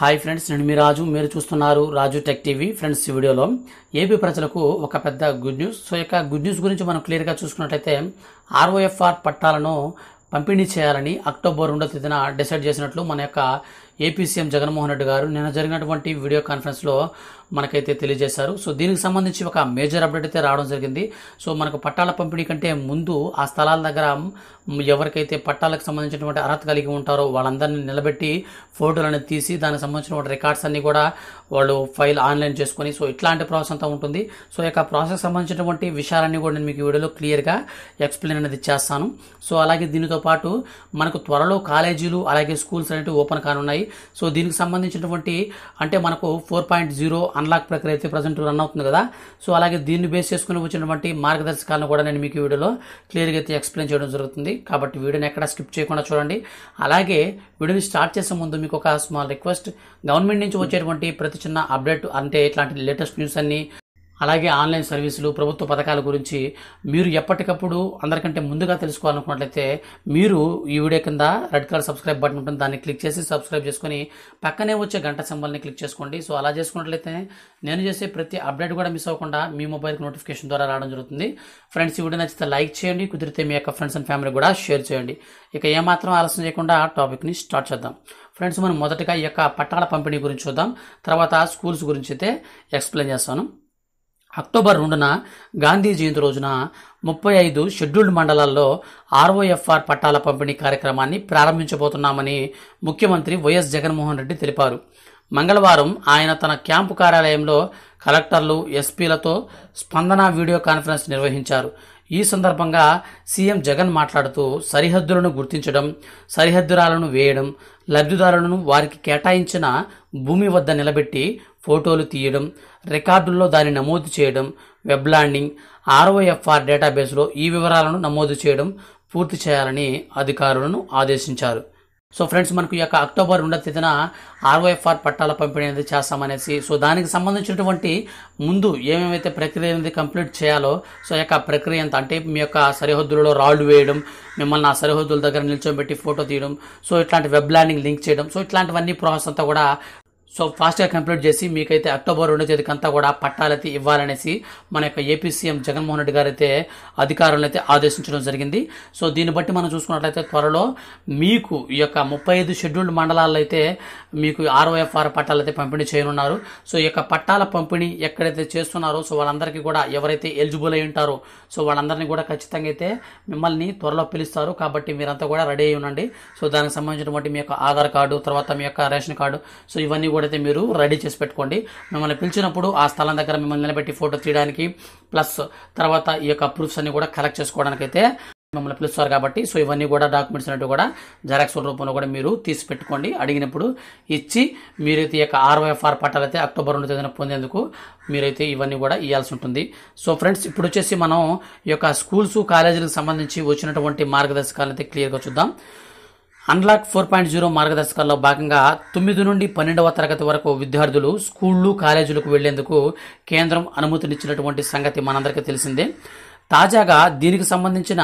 hi friends నేను మీ రాజు మీరు చూస్తున్నారు రాజు టెక్ టీవీ ఫ్రెండ్స్ ఈ వీడియోలో ఏపీ ప్రజలకు ఒక పెద్ద గుడ్ న్యూస్ సో యొక్క గుడ్ న్యూస్ గురించి మనం క్లియర్గా చూసుకున్నట్లయితే ఆర్ఓఎఫ్ఆర్ పట్టాలను పంపిణీ చేయాలని అక్టోబర్ రెండో తేదీన డిసైడ్ చేసినట్లు మన యొక్క ఏపీ సీఎం జగన్మోహన్ రెడ్డి గారు నిన్న జరిగినటువంటి వీడియో కాన్ఫరెన్స్లో మనకైతే తెలియజేశారు సో దీనికి సంబంధించి ఒక మేజర్ అప్డేట్ అయితే రావడం జరిగింది సో మనకు పట్టాల పంపిణీ కంటే ముందు ఆ స్థలాల దగ్గర ఎవరికైతే పట్టాలకు సంబంధించినటువంటి అర్హత కలిగి ఉంటారో వాళ్ళందరినీ నిలబెట్టి ఫోటోలను తీసి దానికి సంబంధించినటువంటి రికార్డ్స్ అన్ని కూడా వాళ్ళు ఫైల్ ఆన్లైన్ చేసుకుని సో ఇట్లాంటి ప్రాసెస్ అంతా ఉంటుంది సో యొక్క ప్రాసెస్ సంబంధించినటువంటి విషయాలన్నీ కూడా నేను మీకు వీడియోలో క్లియర్గా ఎక్స్ప్లెయిన్ అనేది చేస్తాను సో అలాగే దీనితో పాటు మనకు త్వరలో కాలేజీలు అలాగే స్కూల్స్ అనేవి ఓపెన్ కానున్నాయి సో దీనికి సంబంధించినటువంటి అంటే మనకు ఫోర్ పాయింట్ జీరో అన్లాక్ ప్రక్రియ అయితే ప్రజెంట్ రన్ అవుతుంది కదా సో అలాగే దీన్ని బేస్ చేసుకుని వచ్చినటువంటి మార్గదర్శకాలను కూడా నేను మీకు వీడియోలో క్లియర్గా అయితే ఎక్స్ప్లెయిన్ చేయడం జరుగుతుంది కాబట్టి వీడియోని ఎక్కడ స్కిప్ చేయకుండా చూడండి అలాగే వీడియోని స్టార్ట్ చేసే ముందు మీకు ఒక స్మాల్ రిక్వెస్ట్ గవర్నమెంట్ నుంచి వచ్చేటువంటి ప్రతి చిన్న అప్డేట్ అంటే ఇట్లాంటి లేటెస్ట్ న్యూస్ అన్ని అలాగే ఆన్లైన్ సర్వీసులు ప్రభుత్వ పథకాల గురించి మీరు ఎప్పటికప్పుడు అందరికంటే ముందుగా తెలుసుకోవాలనుకున్నట్లయితే మీరు ఈ వీడియో కింద రెడ్ కలర్ సబ్స్క్రైబ్ బటన్ ఉంటుంది దాన్ని క్లిక్ చేసి సబ్స్క్రైబ్ చేసుకొని పక్కనే వచ్చే గంట సింబల్ని క్లిక్ చేసుకోండి సో అలా చేసుకున్నట్లయితే నేను చేసే ప్రతి అప్డేట్ కూడా మిస్ అవ్వకుండా మీ మొబైల్కి నోటిఫికేషన్ ద్వారా రావడం జరుగుతుంది ఫ్రెండ్స్ ఈ వీడియో నచ్చితే లైక్ చేయండి కుదిరితే మీ యొక్క ఫ్రెండ్స్ అండ్ ఫ్యామిలీ కూడా షేర్ చేయండి ఇక ఏమాత్రం ఆలస్యం చేయకుండా టాపిక్ని స్టార్ట్ చేద్దాం ఫ్రెండ్స్ మనం మొదటగా ఈ యొక్క పట్టాల పంపిణీ గురించి చూద్దాం తర్వాత స్కూల్స్ గురించి అయితే ఎక్స్ప్లెయిన్ చేస్తాను అక్టోబర్ రెండున గాంధీ జయంతి రోజున ముప్పై ఐదు షెడ్యూల్డ్ మండలాల్లో ఆర్ఓఎఫ్ఆర్ పట్టాల పంపిణీ కార్యక్రమాన్ని ప్రారంభించబోతున్నామని ముఖ్యమంత్రి వైఎస్ జగన్మోహన్ రెడ్డి తెలిపారు మంగళవారం ఆయన తన క్యాంపు కార్యాలయంలో కలెక్టర్లు ఎస్పీలతో స్పందన వీడియో కాన్ఫరెన్స్ నిర్వహించారు ఈ సందర్భంగా సీఎం జగన్ మాట్లాడుతూ సరిహద్దులను గుర్తించడం సరిహద్దురాలను వేయడం లబ్ధిదారులను వారికి కేటాయించిన భూమి వద్ద నిలబెట్టి ఫోటోలు తీయడం రికార్డుల్లో దాన్ని నమోదు చేయడం వెబ్ ల్యాండింగ్ ఆర్ఓఎఫ్ఆర్ డేటాబేస్లో ఈ వివరాలను నమోదు చేయడం పూర్తి చేయాలని అధికారులను ఆదేశించారు సో ఫ్రెండ్స్ మనకు ఈ యొక్క అక్టోబర్ రెండవ తేదీన ఆర్వైఎఫ్ఆర్ పట్టాల పంపిణీ అనేది చేస్తామనేసి సో దానికి సంబంధించినటువంటి ముందు ఏమేమైతే ప్రక్రియ అనేది కంప్లీట్ చేయాలో సో యొక్క ప్రక్రియ ఎంత అంటే మీ యొక్క సరిహద్దులలో రాళ్ళు వేయడం మిమ్మల్ని ఆ సరిహద్దుల దగ్గర నిల్చోబెట్టి ఫోటో తీయడం సో ఇట్లాంటి వెబ్ ల్యాండింగ్ లింక్ చేయడం సో ఇట్లాంటివన్నీ ప్రాసెస్ అంతా కూడా సో ఫాస్ట్గా కంప్లీట్ చేసి మీకైతే అక్టోబర్ రెండో తేదీకి అంతా కూడా పట్టాలైతే ఇవ్వాలనేసి మన యొక్క ఏపీ సీఎం జగన్మోహన్ రెడ్డి గారు అయితే అధికారులను అయితే ఆదేశించడం జరిగింది సో దీన్ని బట్టి మనం చూసుకున్నట్లయితే త్వరలో మీకు ఈ యొక్క ముప్పై ఐదు షెడ్యూల్డ్ మండలాల్లో అయితే మీకు ఆర్ఓఎఫ్ఆర్ పట్టాలు అయితే పంపిణీ చేయనున్నారు సో ఈ యొక్క పట్టాల పంపిణీ ఎక్కడైతే చేస్తున్నారో సో వాళ్ళందరికీ కూడా ఎవరైతే ఎలిజిబుల్ అయి ఉంటారో సో వాళ్ళందరినీ కూడా ఖచ్చితంగా అయితే మిమ్మల్ని త్వరలో పిలుస్తారు కాబట్టి మీరంతా కూడా రెడీ అయి ఉండండి సో దానికి సంబంధించినటువంటి మీ యొక్క ఆధార్ కార్డు తర్వాత మీ యొక్క రేషన్ కార్డు సో ఇవన్నీ కూడా అయితే మీరు రెడీ చేసి పెట్టుకోండి మిమ్మల్ని పిలిచినప్పుడు ఆ స్థలం దగ్గర మిమ్మల్ని నిలబెట్టి ఫోటో తీయడానికి ప్లస్ తర్వాత ఈ యొక్క ప్రూఫ్స్ అన్ని కూడా కలెక్ట్ చేసుకోవడానికి అయితే మిమ్మల్ని పిలుస్తారు కాబట్టి సో ఇవన్నీ కూడా డాక్యుమెంట్స్ అనేవి కూడా జెరాక్స్ రూపంలో కూడా మీరు తీసి పెట్టుకోండి అడిగినప్పుడు ఇచ్చి మీరైతే ఈ యొక్క ఆర్వైఎఫ్ఆర్ పట్టాలు అయితే అక్టోబర్ రెండు తేదీన పొందేందుకు మీరైతే ఇవన్నీ కూడా ఇవ్వాల్సి ఉంటుంది సో ఫ్రెండ్స్ ఇప్పుడు వచ్చేసి మనం ఈ యొక్క స్కూల్స్ కాలేజీలకు సంబంధించి వచ్చినటువంటి మార్గదర్శకాలు అయితే క్లియర్గా చూద్దాం అన్లాక్ ఫోర్ పాయింట్ జీరో మార్గదర్శకాల్లో భాగంగా తొమ్మిది నుండి పన్నెండవ తరగతి వరకు విద్యార్థులు స్కూళ్ళు కాలేజీలకు వెళ్లేందుకు కేంద్రం అనుమతినిచ్చినటువంటి సంగతి మనందరికీ తెలిసిందే తాజాగా దీనికి సంబంధించిన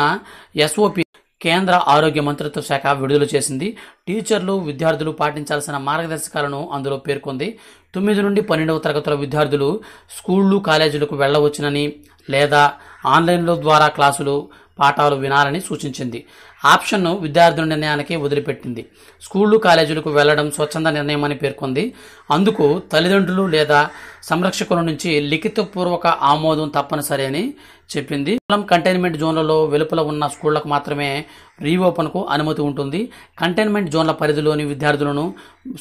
ఎస్ఓపి కేంద్ర ఆరోగ్య మంత్రిత్వ శాఖ విడుదల చేసింది టీచర్లు విద్యార్థులు పాటించాల్సిన మార్గదర్శకాలను అందులో పేర్కొంది తొమ్మిది నుండి పన్నెండవ తరగతుల విద్యార్థులు స్కూళ్ళు కాలేజీలకు వెళ్ళవచ్చునని లేదా ఆన్లైన్లో ద్వారా క్లాసులు పాఠాలు వినాలని సూచించింది ఆప్షన్ను విద్యార్థుల నిర్ణయానికి వదిలిపెట్టింది స్కూళ్లు కాలేజీలకు వెళ్లడం స్వచ్ఛంద నిర్ణయం అని పేర్కొంది అందుకు తల్లిదండ్రులు లేదా సంరక్షకుల నుంచి లిఖితపూర్వక ఆమోదం తప్పనిసరి అని చెప్పింది కేవలం కంటైన్మెంట్ జోన్లలో వెలుపల ఉన్న స్కూళ్లకు మాత్రమే కు అనుమతి ఉంటుంది కంటైన్మెంట్ జోన్ల పరిధిలోని విద్యార్థులను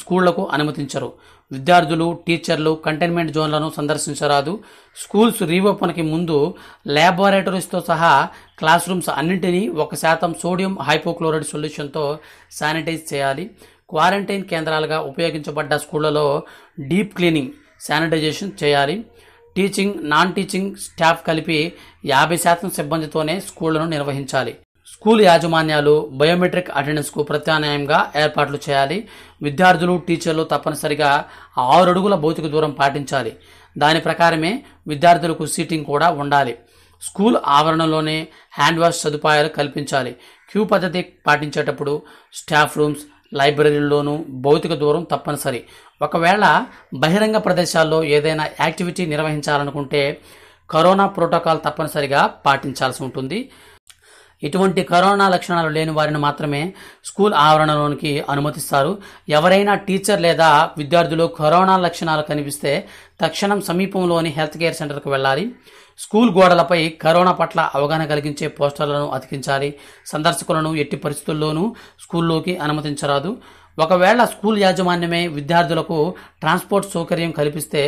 స్కూళ్లకు అనుమతించరు విద్యార్థులు టీచర్లు కంటైన్మెంట్ జోన్లను సందర్శించరాదు స్కూల్స్ రీఓపెన్కి ముందు ల్యాబొరేటరీస్తో సహా క్లాస్ రూమ్స్ అన్నింటినీ ఒక శాతం సోడియం హైపోక్లోరైడ్ సొల్యూషన్తో శానిటైజ్ చేయాలి క్వారంటైన్ కేంద్రాలుగా ఉపయోగించబడ్డ స్కూళ్లలో డీప్ క్లీనింగ్ శానిటైజేషన్ చేయాలి టీచింగ్ నాన్ టీచింగ్ స్టాఫ్ కలిపి యాభై శాతం సిబ్బందితోనే స్కూళ్లను నిర్వహించాలి స్కూల్ యాజమాన్యాలు బయోమెట్రిక్ అటెండెన్స్కు ప్రత్యామ్నాయంగా ఏర్పాట్లు చేయాలి విద్యార్థులు టీచర్లు తప్పనిసరిగా ఆరు అడుగుల భౌతిక దూరం పాటించాలి దాని ప్రకారమే విద్యార్థులకు సీటింగ్ కూడా ఉండాలి స్కూల్ ఆవరణలోనే హ్యాండ్ వాష్ సదుపాయాలు కల్పించాలి క్యూ పద్ధతి పాటించేటప్పుడు స్టాఫ్ రూమ్స్ లైబ్రరీల్లోనూ భౌతిక దూరం తప్పనిసరి ఒకవేళ బహిరంగ ప్రదేశాల్లో ఏదైనా యాక్టివిటీ నిర్వహించాలనుకుంటే కరోనా ప్రోటోకాల్ తప్పనిసరిగా పాటించాల్సి ఉంటుంది ఇటువంటి కరోనా లక్షణాలు లేని వారిని మాత్రమే స్కూల్ ఆవరణలోనికి అనుమతిస్తారు ఎవరైనా టీచర్ లేదా విద్యార్థులు కరోనా లక్షణాలు కనిపిస్తే తక్షణం సమీపంలోని హెల్త్ కేర్ సెంటర్కు వెళ్ళాలి స్కూల్ గోడలపై కరోనా పట్ల అవగాహన కలిగించే పోస్టర్లను అతికించాలి సందర్శకులను ఎట్టి పరిస్థితుల్లోనూ స్కూల్లోకి అనుమతించరాదు ఒకవేళ స్కూల్ యాజమాన్యమే విద్యార్థులకు ట్రాన్స్పోర్ట్ సౌకర్యం కల్పిస్తే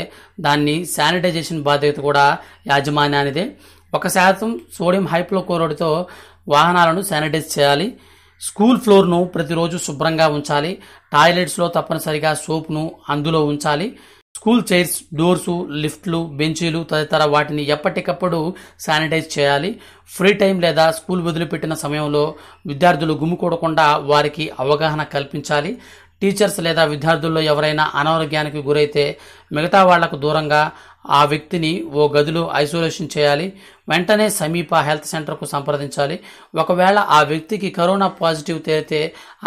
దాన్ని శానిటైజేషన్ బాధ్యత కూడా యాజమాన్యానిదే ఒక శాతం సోడియం హైప్లోక్లోరైడ్తో వాహనాలను శానిటైజ్ చేయాలి స్కూల్ ఫ్లోర్ను ప్రతిరోజు శుభ్రంగా ఉంచాలి టాయిలెట్స్లో తప్పనిసరిగా సోప్ను అందులో ఉంచాలి స్కూల్ చైర్స్ డోర్సు లిఫ్ట్లు బెంచీలు తదితర వాటిని ఎప్పటికప్పుడు శానిటైజ్ చేయాలి ఫ్రీ టైం లేదా స్కూల్ వదిలిపెట్టిన సమయంలో విద్యార్థులు గుమ్ముకూడకుండా వారికి అవగాహన కల్పించాలి టీచర్స్ లేదా విద్యార్థుల్లో ఎవరైనా అనారోగ్యానికి గురైతే మిగతా వాళ్లకు దూరంగా ఆ వ్యక్తిని ఓ గదిలో ఐసోలేషన్ చేయాలి వెంటనే సమీప హెల్త్ సెంటర్కు సంప్రదించాలి ఒకవేళ ఆ వ్యక్తికి కరోనా పాజిటివ్ తేలితే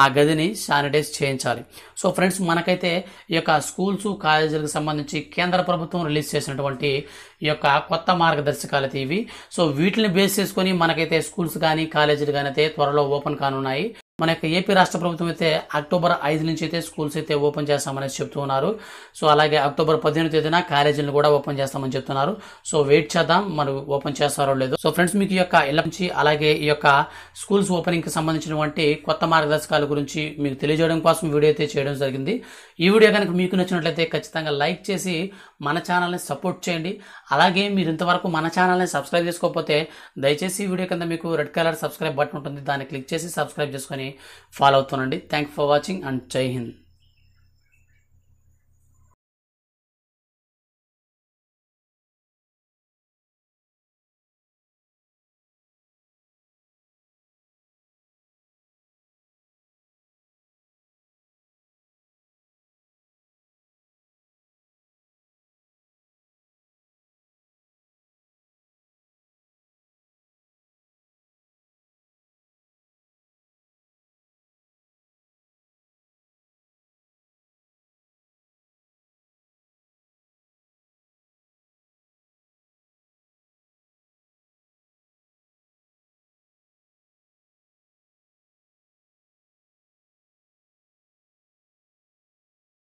ఆ గదిని శానిటైజ్ చేయించాలి సో ఫ్రెండ్స్ మనకైతే ఈ యొక్క స్కూల్స్ కాలేజీలకు సంబంధించి కేంద్ర ప్రభుత్వం రిలీజ్ చేసినటువంటి ఈ యొక్క కొత్త మార్గదర్శకాలు ఇవి సో వీటిని బేస్ చేసుకొని మనకైతే స్కూల్స్ కానీ కాలేజీలు కానీ అయితే త్వరలో ఓపెన్ కానున్నాయి మన యొక్క ఏపీ రాష్ట్ర ప్రభుత్వం అయితే అక్టోబర్ ఐదు నుంచి అయితే స్కూల్స్ అయితే ఓపెన్ చేస్తామని చెప్తూ ఉన్నారు సో అలాగే అక్టోబర్ పదిహేను తేదీన కాలేజీలను కూడా ఓపెన్ చేస్తామని చెప్తున్నారు సో వెయిట్ చేద్దాం మనం ఓపెన్ చేస్తారో లేదు సో ఫ్రెండ్స్ మీకు ఈ యొక్క ఇళ్ల నుంచి అలాగే ఈ యొక్క స్కూల్స్ ఓపెనింగ్ కి సంబంధించినటువంటి కొత్త మార్గదర్శకాల గురించి మీకు తెలియజేయడం కోసం వీడియో అయితే చేయడం జరిగింది ఈ వీడియో కనుక మీకు నచ్చినట్లయితే ఖచ్చితంగా లైక్ చేసి మన ఛానల్ని సపోర్ట్ చేయండి అలాగే మీరు ఇంతవరకు మన ఛానల్ని సబ్స్క్రైబ్ చేసుకోకపోతే దయచేసి వీడియో కింద మీకు రెడ్ కలర్ సబ్స్క్రైబ్ బటన్ ఉంటుంది దాన్ని క్లిక్ చేసి సబ్స్క్రైబ్ చేసుకొని ఫాలో అవుతుండండి థ్యాంక్ ఫర్ వాచింగ్ అండ్ జై హింద్